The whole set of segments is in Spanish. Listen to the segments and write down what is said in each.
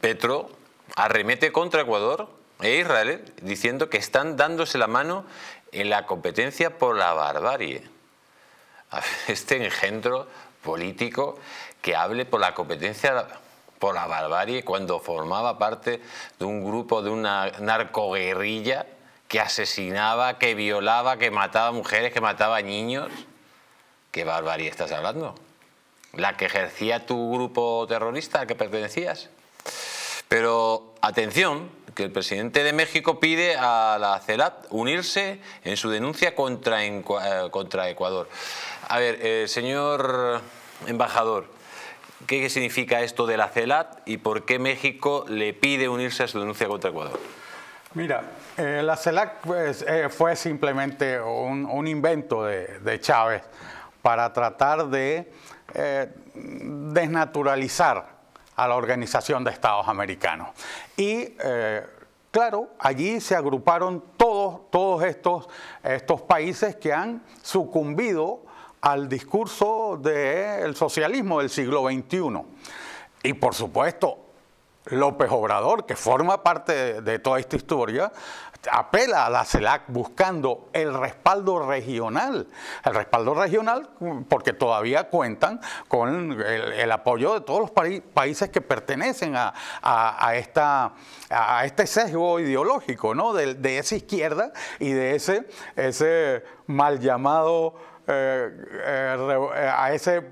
Petro arremete contra Ecuador e Israel diciendo que están dándose la mano en la competencia por la barbarie. Este engendro político que hable por la competencia por la barbarie cuando formaba parte de un grupo de una narcoguerrilla que asesinaba, que violaba, que mataba mujeres, que mataba niños. ¿Qué barbarie estás hablando? ¿La que ejercía tu grupo terrorista al que pertenecías? Pero atención, que el presidente de México pide a la CELAT unirse en su denuncia contra, eh, Ecuador. A ver, eh, señor embajador, ¿qué significa esto de la CELAT y por qué México le pide unirse a su denuncia contra Ecuador? Mira, eh, la CELAC pues, fue simplemente un, invento de, Chávez para tratar de desnaturalizar a la Organización de Estados Americanos. Y eh, claro, allí se agruparon todos, todos estos, estos países que han sucumbido al discurso del socialismo del siglo XXI. Y por supuesto, López Obrador, que forma parte de, toda esta historia, apela a la CELAC buscando el respaldo regional, el respaldo regional porque todavía cuentan con el, apoyo de todos los países que pertenecen a, esta, a este sesgo ideológico, ¿no? de, esa izquierda y de ese, ese mal llamado... Eh, eh, eh, a, ese,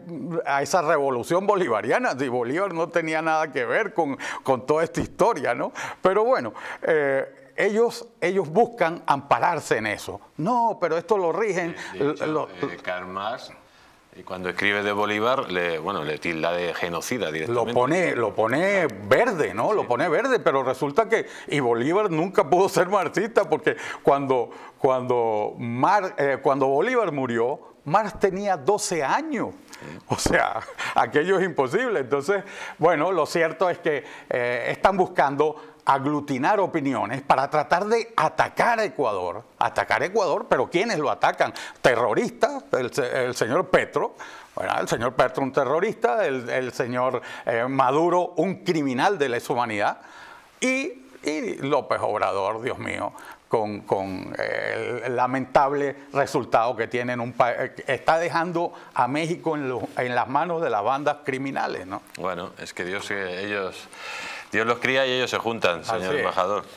a esa revolución bolivariana, si Bolívar no tenía nada que ver con, toda esta historia, ¿no? Pero bueno, eh, ellos, ellos buscan ampararse en eso. No, pero esto lo rigen. De y cuando escribe de Bolívar, bueno, le tilda de genocida directamente. Lo pone, lo pone ah. verde, ¿no? Lo pone verde, pero resulta que... Y Bolívar nunca pudo ser marxista porque cuando, cuando, eh, cuando Bolívar murió, Marx tenía 12 años. Mm. O sea, aquello es imposible. Entonces, bueno, lo cierto es que eh, están buscando aglutinar opiniones para tratar de atacar a Ecuador, atacar a Ecuador, pero ¿quiénes lo atacan? Terroristas, el, señor Petro, el señor Petro un terrorista, el, señor eh, Maduro un criminal de la humanidad y, López Obrador, Dios mío, con, eh, el lamentable resultado que tiene un país, eh, está dejando a México en, en, las manos de las bandas criminales. ¿no? Bueno, es que Dios, que ellos Dios los cría y ellos se juntan, señor embajador.